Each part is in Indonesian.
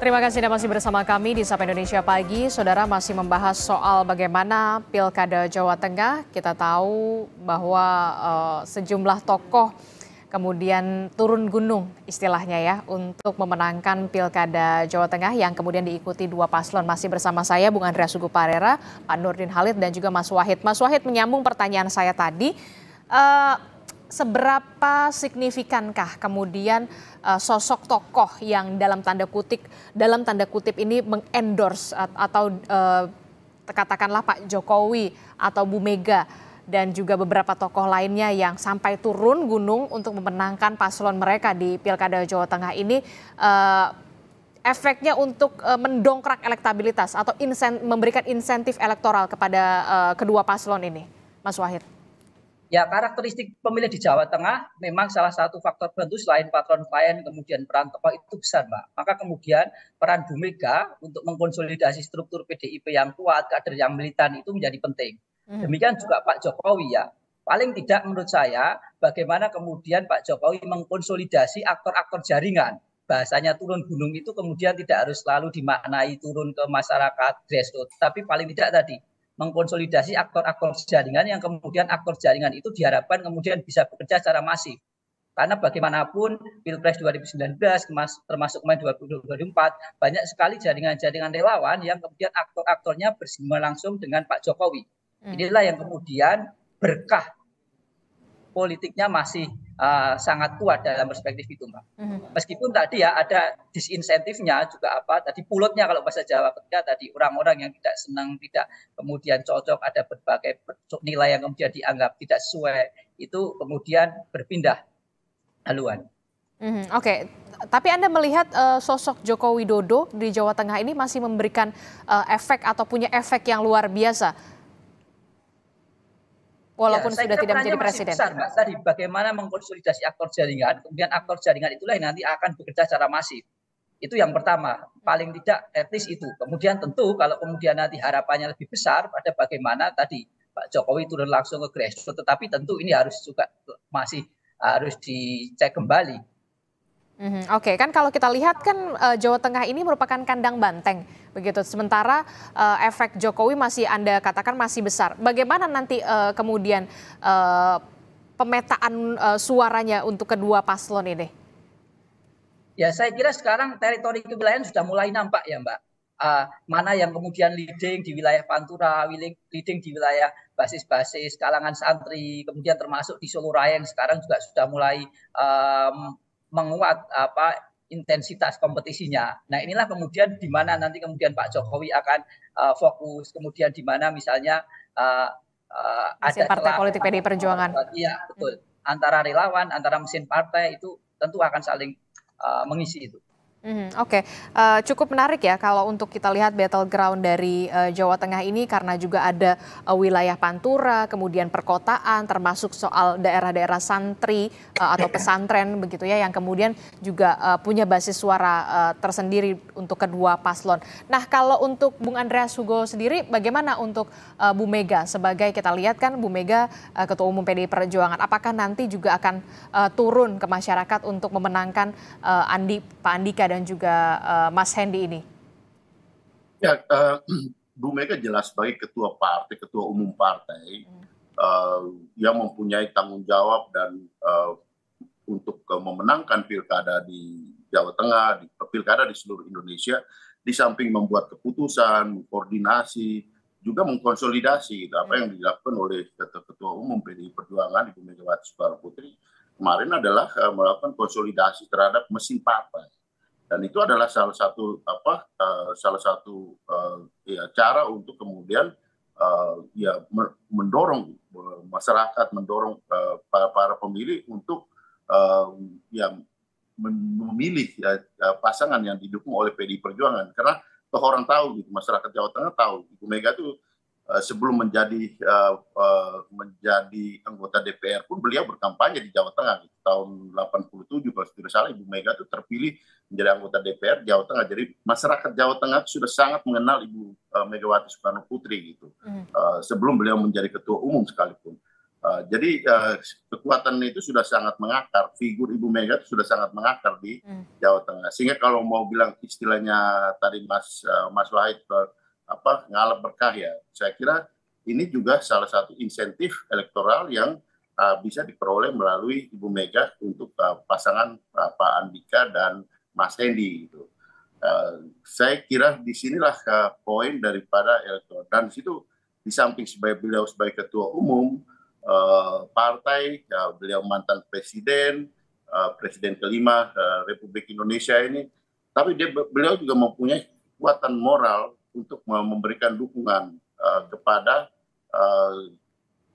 Terima kasih Anda masih bersama kami di Sapa Indonesia Pagi. Saudara masih membahas soal bagaimana Pilkada Jawa Tengah. Kita tahu bahwa uh, sejumlah tokoh kemudian turun gunung istilahnya ya untuk memenangkan Pilkada Jawa Tengah yang kemudian diikuti dua paslon. Masih bersama saya Bung Andrea Suguparera, Pak Nurdin Halid dan juga Mas Wahid. Mas Wahid menyambung pertanyaan saya tadi. Uh, seberapa signifikankah kemudian uh, sosok tokoh yang dalam tanda kutip dalam tanda kutip ini mengendorse atau uh, katakanlah Pak Jokowi atau Bu Mega dan juga beberapa tokoh lainnya yang sampai turun gunung untuk memenangkan paslon mereka di Pilkada Jawa Tengah ini uh, efeknya untuk mendongkrak elektabilitas atau insent memberikan insentif elektoral kepada uh, kedua paslon ini, Mas Wahid. Ya karakteristik pemilih di Jawa Tengah memang salah satu faktor bantu selain patron klien kemudian peran tokoh itu besar Mbak. Maka kemudian peran Bu Mega untuk mengkonsolidasi struktur PDIP yang kuat, kader yang militan itu menjadi penting. Hmm. Demikian juga Pak Jokowi ya. Paling tidak menurut saya bagaimana kemudian Pak Jokowi mengkonsolidasi aktor-aktor jaringan. Bahasanya turun gunung itu kemudian tidak harus selalu dimaknai turun ke masyarakat grassroots. Tapi paling tidak tadi mengkonsolidasi aktor-aktor jaringan yang kemudian aktor jaringan itu diharapkan kemudian bisa bekerja secara masif. Karena bagaimanapun Pilpres 2019 termasuk kemarin 2024 banyak sekali jaringan-jaringan relawan yang kemudian aktor-aktornya bersama langsung dengan Pak Jokowi. Hmm. Inilah yang kemudian berkah politiknya masih uh, sangat kuat dalam perspektif itu, Mbak. Mm-hmm. Meskipun tadi ya ada disinsentifnya juga apa, tadi pulutnya kalau bahasa Jawa ketika tadi orang-orang yang tidak senang, tidak kemudian cocok, ada berbagai nilai yang kemudian dianggap tidak sesuai, itu kemudian berpindah haluan. Mm-hmm. Oke, okay. tapi Anda melihat uh, sosok Joko Widodo di Jawa Tengah ini masih memberikan uh, efek atau punya efek yang luar biasa walaupun ya, sudah tidak menjadi presiden. Besar, Mbak. Tadi bagaimana mengkonsolidasi aktor jaringan, kemudian aktor jaringan itulah yang nanti akan bekerja secara masif. Itu yang pertama, paling tidak etis itu. Kemudian tentu kalau kemudian nanti harapannya lebih besar pada bagaimana tadi Pak Jokowi turun langsung ke grassroots, tetapi tentu ini harus juga masih harus dicek kembali Mm-hmm. Oke, okay. kan kalau kita lihat kan uh, Jawa Tengah ini merupakan kandang banteng, begitu. Sementara uh, efek Jokowi masih Anda katakan masih besar. Bagaimana nanti uh, kemudian uh, pemetaan uh, suaranya untuk kedua paslon ini? Ya, saya kira sekarang teritori kewilayahan sudah mulai nampak ya, Mbak. Uh, mana yang kemudian leading di wilayah Pantura, leading di wilayah basis-basis kalangan santri, kemudian termasuk di Solo Raya yang sekarang juga sudah mulai um, menguat apa intensitas kompetisinya. Nah inilah kemudian di mana nanti kemudian Pak Jokowi akan uh, fokus, kemudian di mana misalnya uh, uh, ada partai politik PD Perjuangan. Iya betul. Antara relawan, antara mesin partai itu tentu akan saling uh, mengisi itu. Mm, Oke, okay. uh, eh, cukup menarik ya kalau untuk kita lihat battleground dari uh, Jawa Tengah ini karena juga ada uh, wilayah pantura, kemudian perkotaan, termasuk soal daerah-daerah santri uh, atau iya. pesantren begitu ya, yang kemudian juga uh, punya basis suara uh, tersendiri untuk kedua paslon. Nah, kalau untuk Bung Andreas Hugo sendiri, bagaimana untuk uh, Bu Mega sebagai kita lihat kan Bu Mega uh, Ketua Umum PDI Perjuangan, apakah nanti juga akan uh, turun ke masyarakat untuk memenangkan uh, Andi Pak Andika? dan juga uh, Mas Hendy ini? Ya, uh, Bu Mega jelas sebagai ketua partai, ketua umum partai hmm. uh, yang mempunyai tanggung jawab dan uh, untuk uh, memenangkan pilkada di Jawa Tengah, di pilkada di seluruh Indonesia, di samping membuat keputusan, koordinasi, juga mengkonsolidasi gitu, apa yang dilakukan oleh ketua umum PDI Perjuangan Ibu Megawati Soekarno Putri kemarin adalah uh, melakukan konsolidasi terhadap mesin partai dan itu adalah salah satu apa uh, salah satu uh, ya, cara untuk kemudian uh, ya mendorong masyarakat mendorong uh, para, para pemilih untuk uh, ya memilih ya, ya, pasangan yang didukung oleh PDI Perjuangan karena orang tahu gitu masyarakat Jawa Tengah tahu Ibu Mega itu Eh, sebelum menjadi eh, eh, menjadi anggota DPR pun beliau berkampanye di Jawa Tengah gitu. tahun 87 kalau tidak salah Ibu Mega itu terpilih menjadi anggota DPR Jawa Tengah jadi masyarakat Jawa Tengah sudah sangat mengenal Ibu Megawati Soekarno Putri gitu mm. sebelum beliau menjadi ketua umum sekalipun Uh, jadi uh, kekuatan itu sudah sangat mengakar, figur Ibu Mega itu sudah sangat mengakar di mm. Jawa Tengah. Sehingga kalau mau bilang istilahnya tadi Mas uh, Mas Wahid uh, apa ngalap berkah ya. Saya kira ini juga salah satu insentif elektoral yang uh, bisa diperoleh melalui Ibu Mega untuk uh, pasangan uh, Pak Andika dan Mas Hendy itu Uh, saya kira disinilah uh, poin daripada elektoral dan situ di samping sebagai beliau sebagai ketua umum uh, partai uh, beliau mantan presiden uh, presiden kelima uh, Republik Indonesia ini tapi dia beliau juga mempunyai kekuatan moral untuk memberikan dukungan uh, kepada uh,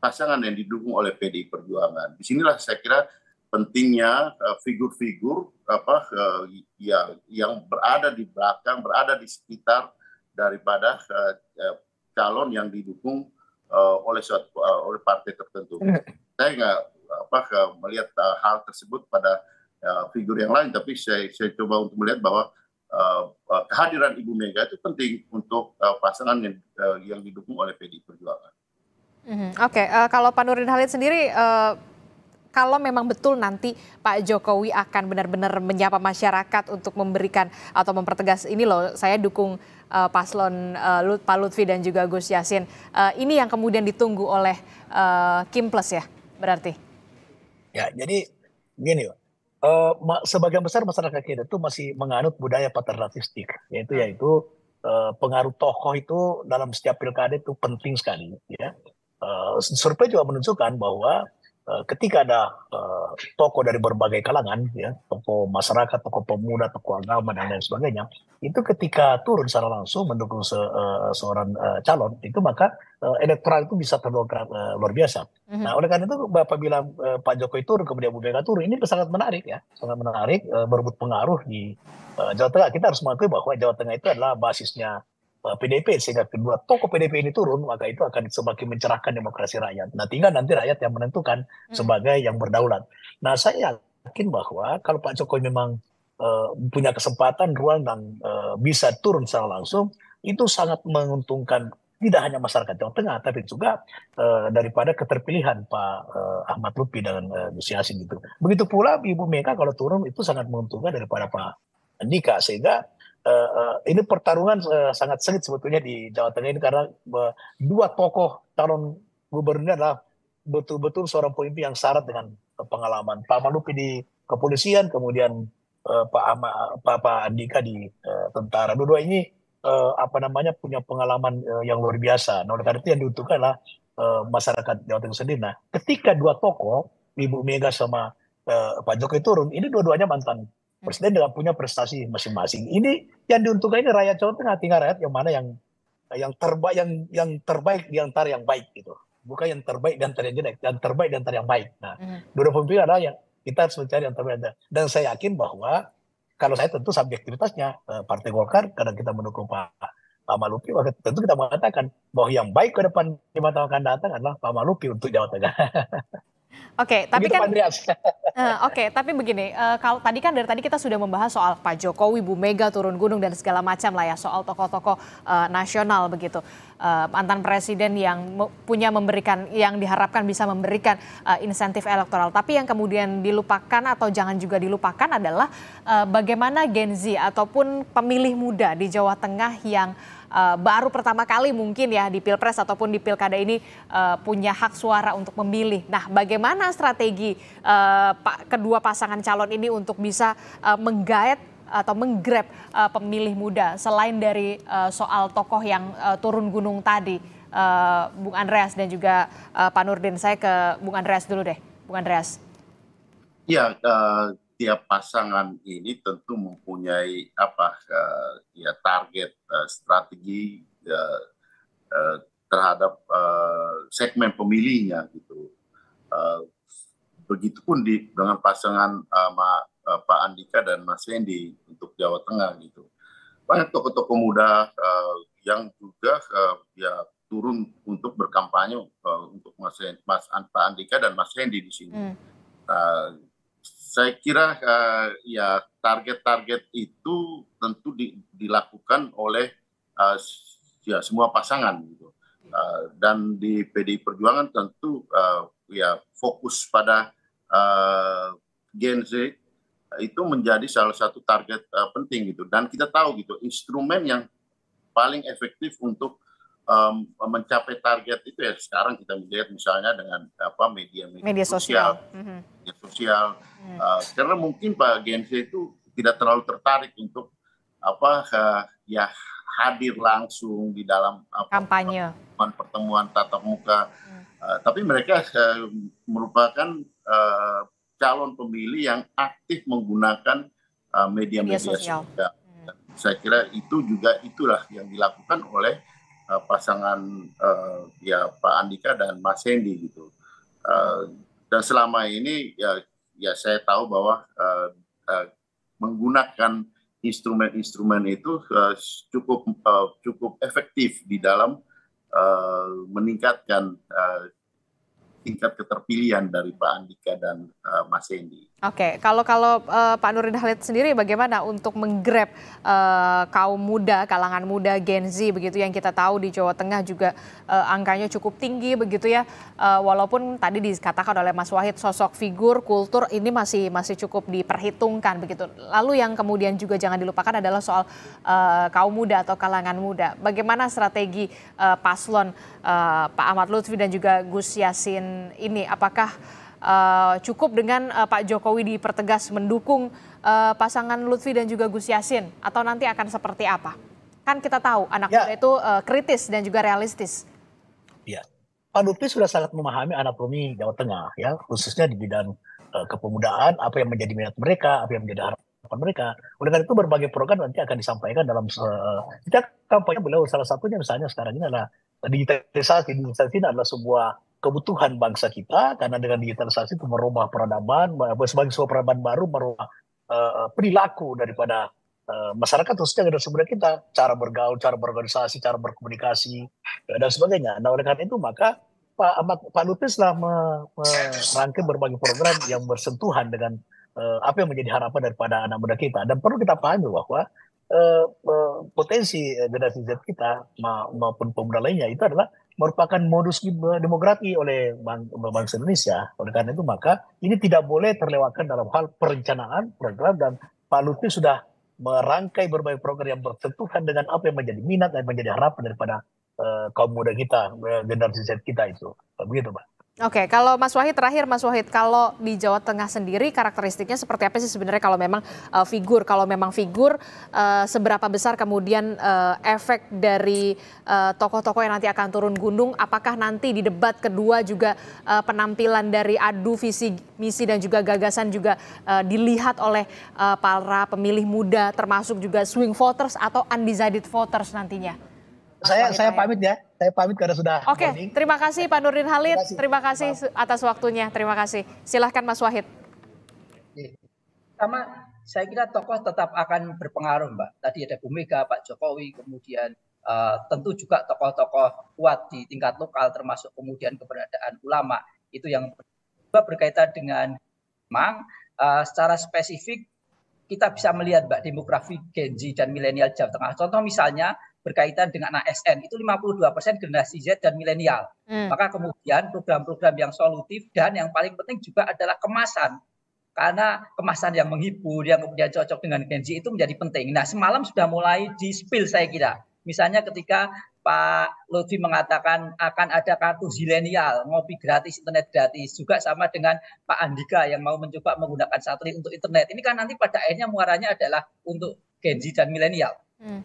pasangan yang didukung oleh PDI Perjuangan. Disinilah saya kira pentingnya eh, figur-figur uh, apa uh, ya, yang berada di belakang, berada di sekitar daripada uh, calon yang didukung uh, oleh suatu uh, oleh partai tertentu. Hmm. Saya nggak apa melihat uh, hal tersebut pada uh, figur yang lain, tapi saya, saya coba untuk melihat bahwa uh, kehadiran Ibu Mega itu penting untuk uh, pasangan yang, uh, yang didukung oleh PDI Perjuangan. Mm-hmm. Oke, okay. uh, kalau Pak Nurdin Halid sendiri, uh, kalau memang betul nanti Pak Jokowi akan benar-benar menyapa masyarakat untuk memberikan atau mempertegas ini loh, saya dukung uh, paslon uh, Lut, Pak Lutfi dan juga Gus Yasin. Uh, ini yang kemudian ditunggu oleh uh, Kim Plus ya, berarti? Ya, jadi gini, loh uh, sebagian besar masyarakat kita itu masih menganut budaya paternalistik, yaitu hmm. yaitu uh, pengaruh tokoh itu dalam setiap pilkada itu penting sekali. Ya, uh, survei juga menunjukkan bahwa Eh, ketika ada uh, tokoh dari berbagai kalangan, ya, tokoh masyarakat, tokoh pemuda, tokoh agama dan lain sebagainya, itu ketika turun secara langsung mendukung se, uh, seorang uh, calon, itu maka uh, elektoral itu bisa terdongkrak uh, luar biasa. Mm-hmm. Nah, oleh karena itu bilang uh, Pak Jokowi turun kemudian Bu Mega turun, ini sangat menarik ya, sangat menarik uh, berebut pengaruh di uh, Jawa Tengah. Kita harus mengakui bahwa Jawa Tengah itu adalah basisnya Eh, PDP sehingga kedua tokoh PDP ini turun maka itu akan semakin mencerahkan demokrasi rakyat. Nah tinggal nanti rakyat yang menentukan hmm. sebagai yang berdaulat. Nah saya yakin bahwa kalau Pak Jokowi memang uh, punya kesempatan ruang dan uh, bisa turun secara langsung itu sangat menguntungkan tidak hanya masyarakat Jawa Tengah tapi juga uh, daripada keterpilihan Pak uh, Ahmad Lutfi Gus uh, Yassin gitu. Begitu pula Ibu Mega kalau turun itu sangat menguntungkan daripada Pak Andika sehingga uh, ini pertarungan uh, sangat sengit sebetulnya di Jawa Tengah ini karena uh, dua tokoh calon gubernur adalah betul-betul seorang pemimpin yang syarat dengan pengalaman. Pak Manupi di kepolisian, kemudian uh, Pak, Ama, Pak Pak Andika di uh, tentara. Dua-dua ini uh, apa namanya punya pengalaman uh, yang luar biasa. Nah, oleh karena itu yang diuntungkan adalah uh, masyarakat Jawa Tengah sendiri. Nah, ketika dua tokoh Ibu Mega sama Pak Jokowi turun, ini dua-duanya mantan Hmm. Presiden dengan punya prestasi masing-masing. Ini yang diuntungkan ini rakyat Jawa Tengah, tinggal rakyat yang mana yang yang terbaik yang yang terbaik di antara yang baik gitu. Bukan yang terbaik di antara yang jelek, yang terbaik di antara yang baik. Nah, hmm. dua pemimpin adalah yang kita harus mencari yang terbaik. Dan saya yakin bahwa kalau saya tentu subjektivitasnya eh, Partai Golkar karena kita mendukung Pak Pak Malupi maka tentu kita mengatakan bahwa yang baik ke depan lima tahun akan datang adalah Pak Malupi untuk Jawa Tengah. Oke, okay, tapi kan eh, Oke, okay, tapi begini, uh, eh, kalau tadi kan dari tadi kita sudah membahas soal Pak Jokowi, Bu Mega turun gunung dan segala macam lah ya soal tokoh-tokoh uh, nasional begitu. Uh, mantan presiden yang punya memberikan yang diharapkan bisa memberikan uh, insentif elektoral. Tapi yang kemudian dilupakan atau jangan juga dilupakan adalah uh, bagaimana Gen Z ataupun pemilih muda di Jawa Tengah yang uh, baru pertama kali mungkin ya di Pilpres ataupun di Pilkada ini uh, punya hak suara untuk memilih. Nah, bagaimana strategi uh, kedua pasangan calon ini untuk bisa uh, menggait atau menggrab uh, pemilih muda selain dari uh, soal tokoh yang uh, turun gunung tadi uh, Bung Andreas dan juga uh, Pak Nurdin saya ke Bung Andreas dulu deh Bung Andreas ya uh, setiap pasangan ini tentu mempunyai apa uh, ya target uh, strategi uh, uh, terhadap uh, segmen pemilihnya gitu. Uh, begitupun di dengan pasangan uh, Ma, uh, Pak Andika dan Mas Hendi untuk Jawa Tengah gitu. Banyak tokoh-tokoh muda uh, yang juga uh, ya turun untuk berkampanye uh, untuk Mas e, Mas Pak Andika dan Mas Hendi di sini. Hmm. Uh, saya kira uh, ya target-target itu tentu di, dilakukan oleh uh, ya semua pasangan gitu. Uh, dan di PDI Perjuangan tentu uh, ya fokus pada uh, Gen Z itu menjadi salah satu target uh, penting gitu. Dan kita tahu gitu instrumen yang paling efektif untuk um, mencapai target itu ya sekarang kita melihat misalnya dengan apa media-media media sosial, sosial, mm-hmm. media sosial uh, karena mungkin Pak Gen Z itu tidak terlalu tertarik untuk apa uh, ya hadir langsung di dalam apa, kampanye pertemuan-pertemuan tatap muka, mm. uh, tapi mereka uh, merupakan uh, calon pemilih yang aktif menggunakan media-media sosial. sosial. Mm. Saya kira itu juga itulah yang dilakukan oleh uh, pasangan uh, ya Pak Andika dan Mas Hendy gitu. Uh, dan selama ini ya ya saya tahu bahwa uh, uh, menggunakan instrumen-instrumen itu uh, cukup uh, cukup efektif di dalam uh, meningkatkan uh, tingkat keterpilihan dari Pak Andika dan uh, Mas Hendy. Oke, kalau kalau uh, Pak Nurin Halid sendiri bagaimana untuk menggrab uh, kaum muda, kalangan muda Gen Z begitu yang kita tahu di Jawa Tengah juga uh, angkanya cukup tinggi begitu ya. Uh, walaupun tadi dikatakan oleh Mas Wahid sosok figur, kultur ini masih masih cukup diperhitungkan begitu. Lalu yang kemudian juga jangan dilupakan adalah soal uh, kaum muda atau kalangan muda. Bagaimana strategi uh, paslon uh, Pak Ahmad Lutfi dan juga Gus Yasin ini apakah uh, cukup dengan uh, Pak Jokowi dipertegas mendukung uh, pasangan Lutfi dan juga Gus Yassin atau nanti akan seperti apa? Kan kita tahu anak ya. muda itu uh, kritis dan juga realistis. Ya, Pak Lutfi sudah sangat memahami anak bumi Jawa Tengah ya, khususnya di bidang uh, kepemudaan, apa yang menjadi minat mereka, apa yang menjadi harapan mereka. Oleh karena itu berbagai program nanti akan disampaikan dalam uh, kampanye beliau salah satunya misalnya sekarang ini adalah digitalisasi. Digitalisasi adalah sebuah kebutuhan bangsa kita karena dengan digitalisasi itu merubah peradaban sebagai sebuah peradaban baru merubah uh, perilaku daripada uh, masyarakat khususnya generasi muda kita cara bergaul cara berorganisasi cara berkomunikasi ya, dan sebagainya nah oleh karena itu maka Pak Ahmad Pak Lutfi telah merangkai berbagai program yang bersentuhan dengan uh, apa yang menjadi harapan daripada anak muda kita dan perlu kita pahami bahwa uh, potensi generasi Z kita maupun pemuda lainnya itu adalah merupakan modus demografi oleh bang, bangsa Indonesia. Oleh karena itu maka ini tidak boleh terlewatkan dalam hal perencanaan, program dan Pak Lutfi sudah merangkai berbagai program yang bertentukan dengan apa yang menjadi minat dan menjadi harapan daripada uh, kaum muda kita, eh, generasi Z kita itu. Begitu, Pak. Oke, kalau Mas Wahid terakhir Mas Wahid, kalau di Jawa Tengah sendiri karakteristiknya seperti apa sih sebenarnya kalau memang uh, figur, kalau memang figur uh, seberapa besar kemudian uh, efek dari tokoh tokoh-tokoh yang nanti akan turun gunung, apakah nanti di debat kedua juga uh, penampilan dari adu visi misi dan juga gagasan juga uh, dilihat oleh uh, para pemilih muda termasuk juga swing voters atau undecided voters nantinya? saya saya ya. pamit ya. Saya pamit karena sudah. Oke, okay. terima kasih Pak Nurdin Halid. Terima kasih. terima kasih atas waktunya. Terima kasih. Silahkan Mas Wahid. Sama saya kira tokoh tetap akan berpengaruh, Mbak. Tadi ada Bu Mega, Pak Jokowi, kemudian uh, tentu juga tokoh-tokoh kuat di tingkat lokal termasuk kemudian keberadaan ulama. Itu yang berkaitan dengan memang uh, secara spesifik kita bisa melihat Mbak demografi Gen Z dan milenial Jawa Tengah. Contoh misalnya berkaitan dengan ASN itu 52 persen generasi Z dan milenial. Hmm. Maka kemudian program-program yang solutif dan yang paling penting juga adalah kemasan karena kemasan yang menghibur yang kemudian cocok dengan gen z itu menjadi penting. Nah semalam sudah mulai di spill saya kira. Misalnya ketika Pak Lutfi mengatakan akan ada kartu zilenial, ngopi gratis, internet gratis. Juga sama dengan Pak Andika yang mau mencoba menggunakan satelit untuk internet. Ini kan nanti pada akhirnya muaranya adalah untuk Gen Z dan milenial. Hmm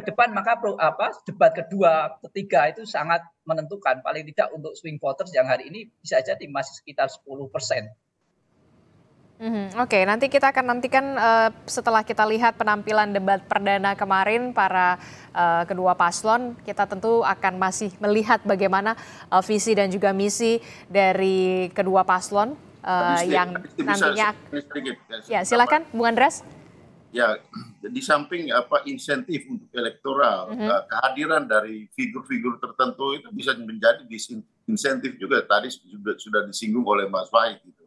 ke depan maka pro, apa debat kedua ketiga itu sangat menentukan paling tidak untuk swing voters yang hari ini bisa jadi masih sekitar 10 persen. Mm -hmm. Oke, okay, nanti kita akan nantikan uh, setelah kita lihat penampilan debat perdana kemarin para uh, kedua paslon, kita tentu akan masih melihat bagaimana uh, visi dan juga misi dari kedua paslon uh, yang nantinya. ya, silakan, Bung Andres ya di samping apa insentif untuk elektoral mm -hmm. kehadiran dari figur-figur tertentu itu bisa menjadi insentif juga tadi sudah sudah disinggung oleh Mas Wahid gitu.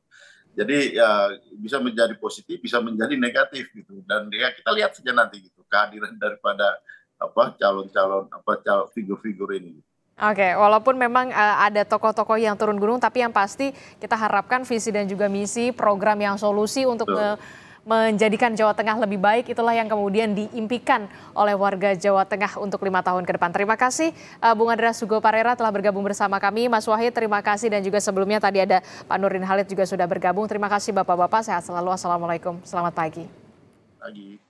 Jadi ya, bisa menjadi positif, bisa menjadi negatif gitu. Dan ya kita lihat saja nanti gitu kehadiran daripada apa calon-calon apa calon figur-figur ini. Oke, okay, walaupun memang uh, ada tokoh-tokoh yang turun gunung, tapi yang pasti kita harapkan visi dan juga misi program yang solusi untuk menjadikan Jawa Tengah lebih baik itulah yang kemudian diimpikan oleh warga Jawa Tengah untuk lima tahun ke depan. Terima kasih uh, Bung Andreas Sugo Parera telah bergabung bersama kami. Mas Wahid terima kasih dan juga sebelumnya tadi ada Pak Nurin Halid juga sudah bergabung. Terima kasih Bapak-Bapak, sehat selalu. Assalamualaikum, selamat pagi. Pagi.